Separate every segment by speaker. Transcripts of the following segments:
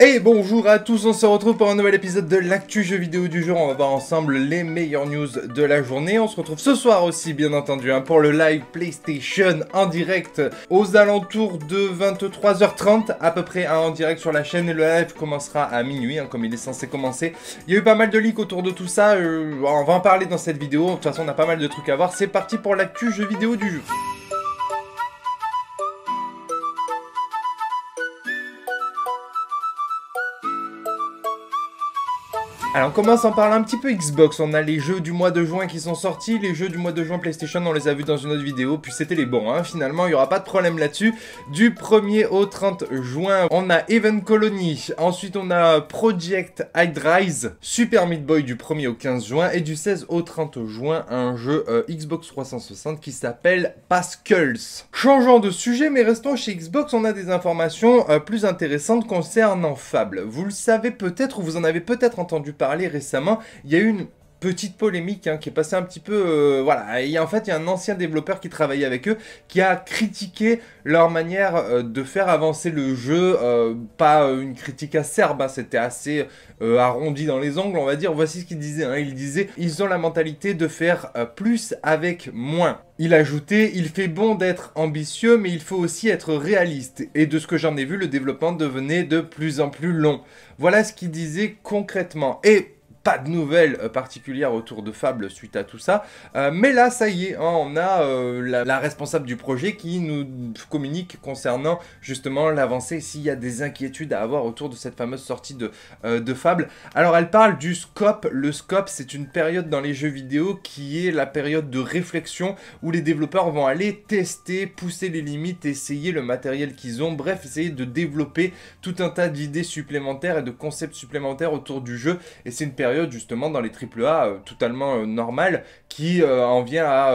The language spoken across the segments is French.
Speaker 1: Et bonjour à tous, on se retrouve pour un nouvel épisode de l'actu jeu vidéo du jour. On va voir ensemble les meilleures news de la journée. On se retrouve ce soir aussi, bien entendu, hein, pour le live PlayStation en direct aux alentours de 23h30 à peu près un hein, en direct sur la chaîne. Et Le live commencera à minuit, hein, comme il est censé commencer. Il y a eu pas mal de leaks autour de tout ça. Euh, on va en parler dans cette vidéo. De toute façon, on a pas mal de trucs à voir. C'est parti pour l'actu jeu vidéo du jour. Alors, on commence en parlant un petit peu Xbox. On a les jeux du mois de juin qui sont sortis. Les jeux du mois de juin PlayStation, on les a vus dans une autre vidéo. Puis c'était les bons, hein. Finalement, il n'y aura pas de problème là-dessus. Du 1er au 30 juin, on a Even Colony. Ensuite, on a Project Hydrise, Super Meat Boy du 1er au 15 juin. Et du 16 au 30 juin, un jeu euh, Xbox 360 qui s'appelle Pascals. Changeons de sujet, mais restons chez Xbox. On a des informations euh, plus intéressantes concernant Fable. Vous le savez peut-être ou vous en avez peut-être entendu parler récemment. Il y a eu une petite polémique hein, qui est passée un petit peu... Euh, voilà, et en fait, il y a un ancien développeur qui travaillait avec eux qui a critiqué leur manière euh, de faire avancer le jeu. Euh, pas une critique acerbe, hein, c'était assez arrondi dans les ongles, on va dire. Voici ce qu'il disait. Hein. il disait, ils ont la mentalité de faire plus avec moins. Il ajoutait, il fait bon d'être ambitieux, mais il faut aussi être réaliste. Et de ce que j'en ai vu, le développement devenait de plus en plus long. Voilà ce qu'il disait concrètement. Et de nouvelles euh, particulières autour de Fable suite à tout ça. Euh, mais là, ça y est, hein, on a euh, la, responsable du projet qui nous communique concernant justement l'avancée, s'il y a des inquiétudes à avoir autour de cette fameuse sortie de, de Fable. Alors, elle parle du scope. Le scope, c'est une période dans les jeux vidéo qui est la période de réflexion où les développeurs vont aller tester, pousser les limites, essayer le matériel qu'ils ont, bref, essayer de développer tout un tas d'idées supplémentaires et de concepts supplémentaires autour du jeu. Et c'est une période justement dans les AAA a euh, totalement euh, normal, qui euh, en vient à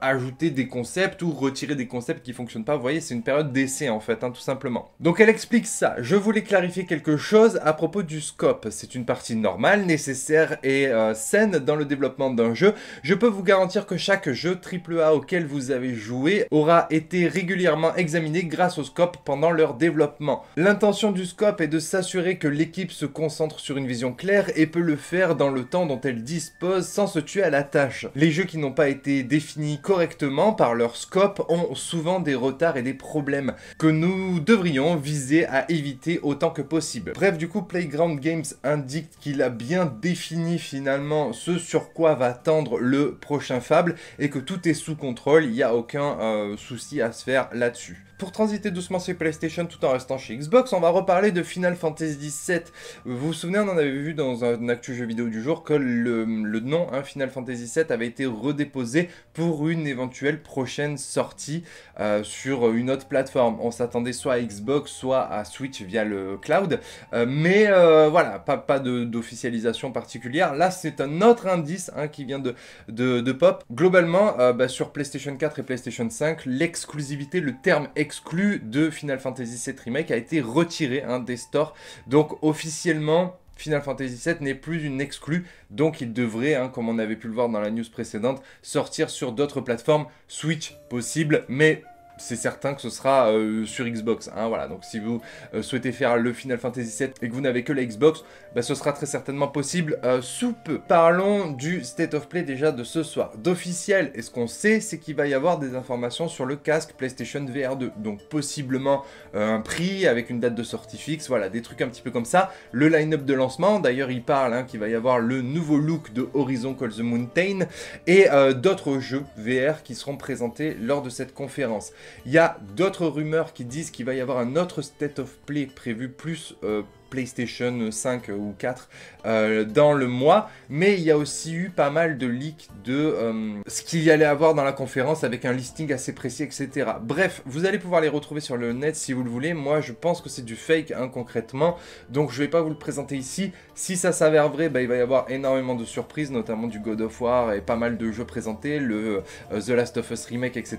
Speaker 1: ajouter des concepts ou retirer des concepts qui fonctionnent pas. Vous voyez, c'est une période d'essai en fait, hein, tout simplement. Donc elle explique ça. Je voulais clarifier quelque chose à propos du scope. C'est une partie normale, nécessaire et saine dans le développement d'un jeu. Je peux vous garantir que chaque jeu A auquel vous avez joué aura été régulièrement examiné grâce au scope pendant leur développement. L'intention du scope est de s'assurer que l'équipe se concentre sur une vision claire et peut le faire dans le temps dont elle dispose sans se tuer à la tâche. Les jeux qui n'ont pas été définis correctement par leur scope ont souvent des retards et des problèmes que nous devrions viser à éviter autant que possible. Bref, du coup, Playground Games indique qu'il a bien défini finalement ce sur quoi va tendre le prochain Fable et que tout est sous contrôle, il n'y a aucun euh, souci à se faire là-dessus. Pour transiter doucement sur PlayStation tout en restant chez Xbox, on va reparler de Final Fantasy VII. Vous vous souvenez, on en avait vu dans un actu jeu vidéo du jour que le, nom hein, Final Fantasy VII avait été redéposé pour une éventuelle prochaine sortie euh, sur une autre plateforme. On s'attendait soit à Xbox, soit à Switch via le cloud, euh, mais euh, voilà, pas, d'officialisation particulière. Là, c'est un autre indice hein, qui vient de, de, pop. Globalement, bah, sur PlayStation 4 et PlayStation 5, l'exclusivité, le terme exclusivité, exclu de Final Fantasy VII Remake a été retiré hein, des stores. Donc officiellement, Final Fantasy VII n'est plus une exclue, donc il devrait, hein, comme on avait pu le voir dans la news précédente, sortir sur d'autres plateformes, Switch possible, mais c'est certain que ce sera euh, sur Xbox. Hein, voilà. Donc si vous euh, souhaitez faire le Final Fantasy VII et que vous n'avez que la Xbox, bah, ce sera très certainement possible euh, sous peu. Parlons du State of Play déjà de ce soir. D'officiel, et ce qu'on sait, c'est qu'il va y avoir des informations sur le casque PlayStation VR 2. Donc possiblement un prix avec une date de sortie fixe, voilà, des trucs un petit peu comme ça. Le line-up de lancement, d'ailleurs il parle hein, qu'il va y avoir le nouveau look de Horizon Call the Mountain et d'autres jeux VR qui seront présentés lors de cette conférence. Il y a d'autres rumeurs qui disent qu'il va y avoir un autre state of play prévu plus euh, PlayStation 5 ou 4 euh, dans le mois, mais il y a aussi eu pas mal de leaks de euh, ce qu'il y allait avoir dans la conférence avec un listing assez précis, etc. Bref, vous allez pouvoir les retrouver sur le net si vous le voulez. Moi, je pense que c'est du fake hein, concrètement, donc je vais pas vous le présenter ici. Si ça s'avère vrai, bah, il va y avoir énormément de surprises, notamment du God of War et pas mal de jeux présentés, le euh, The Last of Us Remake, etc.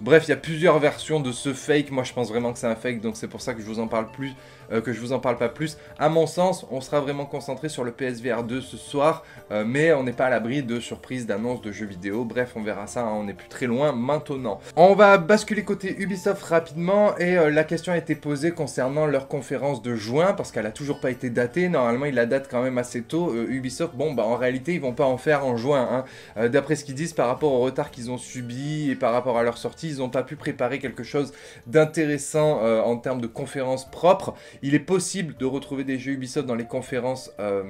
Speaker 1: Bref, il y a plusieurs versions de ce fake. Moi, je pense vraiment que c'est un fake, donc c'est pour ça que je vous en parle plus, que je vous en parle pas plus à mon sens, on sera vraiment concentré sur le PSVR 2 ce soir, euh, mais on n'est pas à l'abri de surprises, d'annonces de jeux vidéo. Bref, on verra ça, hein, on n'est plus très loin maintenant. On va basculer côté Ubisoft rapidement et euh, la question a été posée concernant leur conférence de juin parce qu'elle a toujours pas été datée. Normalement, ils la datent quand même assez tôt. Euh, Ubisoft, bon, bah en réalité, ils vont pas en faire en juin. Hein. D'après ce qu'ils disent par rapport au retard qu'ils ont subi et par rapport à leur sortie, ils ont pas pu préparer quelque chose d'intéressant en termes de conférence propre. Il est possible de retrouver des jeux Ubisoft dans les conférences euh,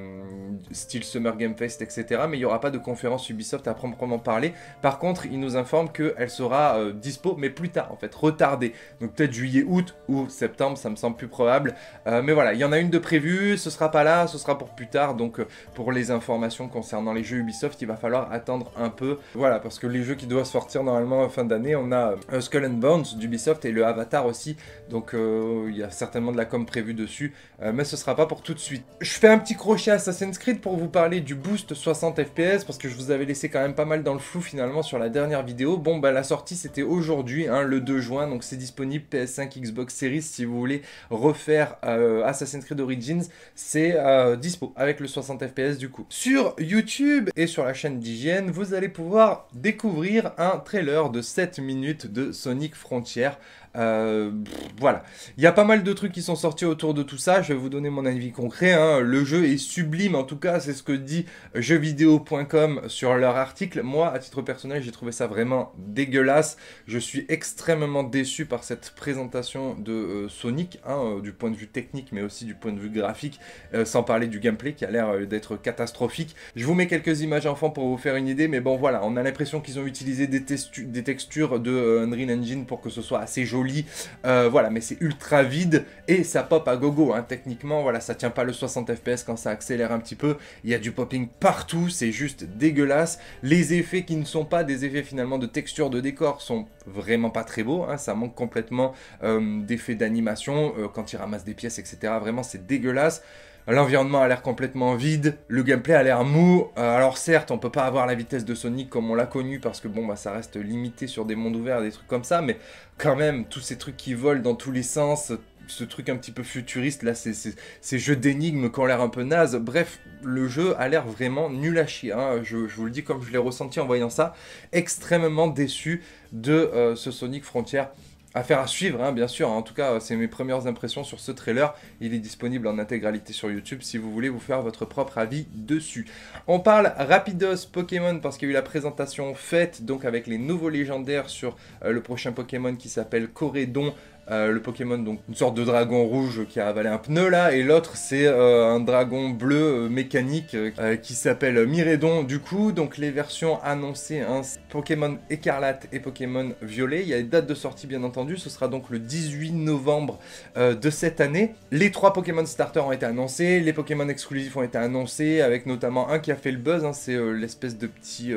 Speaker 1: style Summer Game Fest, etc. Mais il n'y aura pas de conférence Ubisoft à proprement parler. Par contre, il nous informe qu'elle sera euh, dispo, mais plus tard, en fait, retardée. Donc peut-être juillet, août ou septembre, ça me semble plus probable. Euh, mais voilà, il y en a une de prévue, ce sera pas là, ce sera pour plus tard. Donc pour les informations concernant les jeux Ubisoft, il va falloir attendre un peu. Voilà, parce que les jeux qui doivent sortir normalement fin d'année, on a Skull and Bones d'Ubisoft et le Avatar aussi. Donc il y a certainement de la com prévue dessus. Euh, mais ce sera pas pour tout de suite. Je fais un petit crochet Assassin's Creed pour vous parler du boost 60 FPS, parce que je vous avais laissé quand même pas mal dans le flou finalement sur la dernière vidéo. Bon, bah la sortie c'était aujourd'hui, hein, le 2 juin, donc c'est disponible PS5, Xbox Series, si vous voulez refaire euh, Assassin's Creed Origins, c'est euh, dispo, avec le 60 FPS du coup. Sur YouTube et sur la chaîne d'Hygiène, vous allez pouvoir découvrir un trailer de 7 minutes de Sonic Frontier, euh, voilà. Il y a pas mal de trucs qui sont sortis autour de tout ça. Je vais vous donner mon avis concret. Hein. Le jeu est sublime, en tout cas, c'est ce que dit jeuxvideo.com sur leur article. Moi, à titre personnel, j'ai trouvé ça vraiment dégueulasse. Je suis extrêmement déçu par cette présentation de euh, Sonic, hein, euh, du point de vue technique, mais aussi du point de vue graphique, sans parler du gameplay qui a l'air d'être catastrophique. Je vous mets quelques images fond pour vous faire une idée, mais bon, voilà, on a l'impression qu'ils ont utilisé des, des textures de Unreal Engine pour que ce soit assez joli euh, voilà, mais c'est ultra vide et ça pop à gogo. Hein, techniquement, voilà, ça tient pas le 60 fps quand ça accélère un petit peu. Il y a du popping partout, c'est juste dégueulasse. Les effets qui ne sont pas des effets finalement de texture de décor sont vraiment pas très beaux. Hein. Ça manque complètement euh, d'effets d'animation euh, quand il ramasse des pièces, etc. Vraiment, c'est dégueulasse l'environnement a l'air complètement vide, le gameplay a l'air mou. Euh, alors certes, on peut pas avoir la vitesse de Sonic comme on l'a connu parce que bon bah ça reste limité sur des mondes ouverts, des trucs comme ça, mais quand même tous ces trucs qui volent dans tous les sens, ce truc un petit peu futuriste là, ces, jeux d'énigmes qui ont l'air un peu naze. Bref, le jeu a l'air vraiment nul à chier. Hein. Je, vous le dis comme je l'ai ressenti en voyant ça, extrêmement déçu de euh, ce Sonic Frontier Affaire à suivre, hein, bien sûr. En tout cas, c'est mes premières impressions sur ce trailer. Il est disponible en intégralité sur YouTube si vous voulez vous faire votre propre avis dessus. On parle rapidos Pokémon parce qu'il y a eu la présentation faite donc avec les nouveaux légendaires sur euh, le prochain Pokémon qui s'appelle Corédon euh, le Pokémon, donc une sorte de dragon rouge qui a avalé un pneu là, et l'autre c'est euh, un dragon bleu euh, mécanique qui s'appelle Mirédon. Du coup, donc les versions annoncées, hein, Pokémon écarlate et Pokémon violet. Il y a une date de sortie bien entendu, ce sera donc le 18 novembre de cette année. Les trois Pokémon starters ont été annoncés, les Pokémon exclusifs ont été annoncés, avec notamment un qui a fait le buzz, hein, c'est l'espèce de petit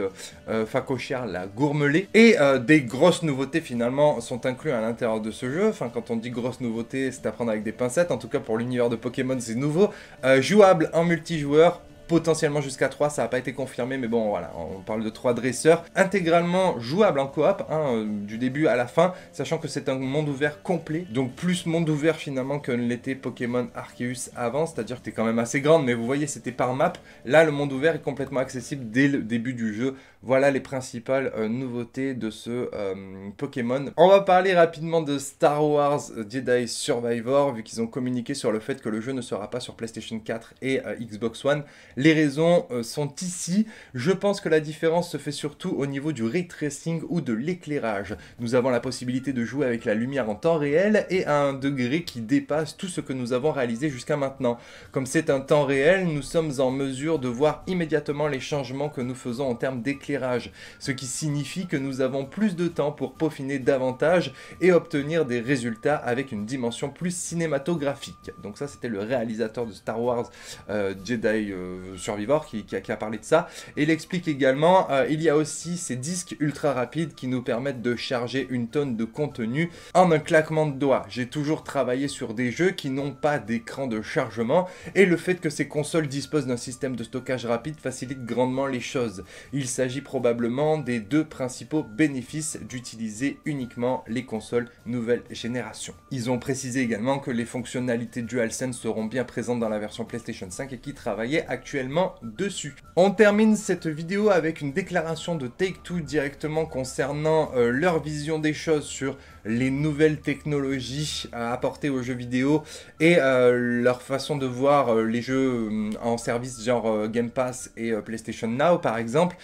Speaker 1: facochère la gourmelée. Et des grosses nouveautés finalement sont incluses à l'intérieur de ce jeu quand on dit grosse nouveauté, c'est à prendre avec des pincettes. En tout cas, pour l'univers de Pokémon, c'est nouveau. Euh, jouable en multijoueur potentiellement jusqu'à 3, ça n'a pas été confirmé, mais bon voilà, on parle de 3 dresseurs, intégralement jouable en coop, hein, euh, du début à la fin, sachant que c'est un monde ouvert complet, donc plus monde ouvert finalement que l'était Pokémon Arceus avant, c'est-à-dire que es quand même assez grande, mais vous voyez c'était par map, là le monde ouvert est complètement accessible dès le début du jeu, voilà les principales euh, nouveautés de ce euh, Pokémon. On va parler rapidement de Star Wars Jedi Survivor, vu qu'ils ont communiqué sur le fait que le jeu ne sera pas sur PlayStation 4 et Xbox One, les raisons euh, sont ici. Je pense que la différence se fait surtout au niveau du ray tracing ou de l'éclairage. Nous avons la possibilité de jouer avec la lumière en temps réel et à un degré qui dépasse tout ce que nous avons réalisé jusqu'à maintenant. Comme c'est un temps réel, nous sommes en mesure de voir immédiatement les changements que nous faisons en termes d'éclairage, ce qui signifie que nous avons plus de temps pour peaufiner davantage et obtenir des résultats avec une dimension plus cinématographique. Donc ça c'était le réalisateur de Star Wars euh, Jedi euh, Survivor qui, a, parlé de ça. Et il explique également, euh, il y a aussi ces disques ultra rapides qui nous permettent de charger une tonne de contenu en un claquement de doigts. J'ai toujours travaillé sur des jeux qui n'ont pas d'écran de chargement et le fait que ces consoles disposent d'un système de stockage rapide facilite grandement les choses. Il s'agit probablement des deux principaux bénéfices d'utiliser uniquement les consoles nouvelle génération. Ils ont précisé également que les fonctionnalités DualSense seront bien présentes dans la version PlayStation 5 et qui travaillait actuellement dessus. On termine cette vidéo avec une déclaration de Take-Two directement concernant euh, leur vision des choses sur les nouvelles technologies à euh, apporter aux jeux vidéo et euh, leur façon de voir euh, les jeux en service genre Game Pass et PlayStation Now par exemple.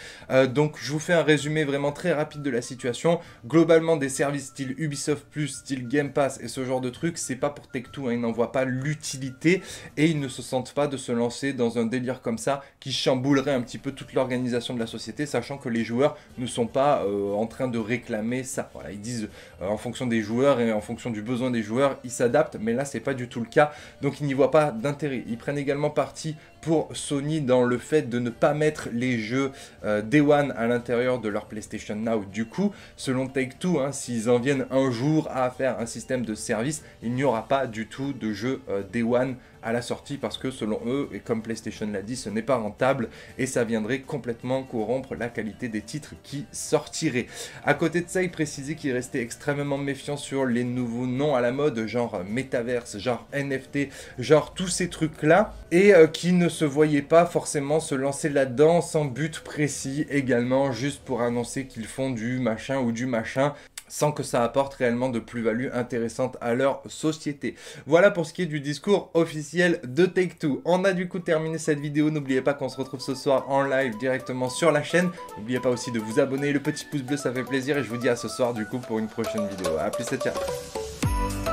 Speaker 1: donc je vous fais un résumé vraiment très rapide de la situation. Globalement des services style Ubisoft Plus, style Game Pass et ce genre de trucs, c'est pas pour Tech2, hein. ils n'en voient pas l'utilité et ils ne se sentent pas de se lancer dans un délire comme ça qui chamboulerait un petit peu toute l'organisation de la société, sachant que les joueurs ne sont pas en train de réclamer ça. Voilà, ils disent en fonction des joueurs et en fonction du besoin des joueurs, ils s'adaptent, mais là c'est pas du tout le cas, donc ils n'y voient pas d'intérêt. Ils prennent également parti pour Sony dans le fait de ne pas mettre les jeux d euh, Day One à l'intérieur de leur PlayStation Now. Du coup, selon Take-Two, hein, s'ils en viennent un jour à faire un système de service, il n'y aura pas du tout de jeux d euh, Day One à la sortie parce que selon eux, et comme PlayStation l'a dit, ce n'est pas rentable et ça viendrait complètement corrompre la qualité des titres qui sortiraient. À côté de ça, il précisait qu'il restait extrêmement méfiant sur les nouveaux noms à la mode, genre métaverse, genre NFT, genre tous ces trucs-là, et euh, qui ne se voyaient pas forcément se lancer là-dedans sans but précis également, juste pour annoncer qu'ils font du machin ou du machin sans que ça apporte réellement de plus-value intéressante à leur société. Voilà pour ce qui est du discours officiel de Take-Two. On a du coup terminé cette vidéo. N'oubliez pas qu'on se retrouve ce soir en live directement sur la chaîne. N'oubliez pas aussi de vous abonner. Le petit pouce bleu, ça fait plaisir. Et je vous dis à ce soir du coup pour une prochaine vidéo. A plus, et ciao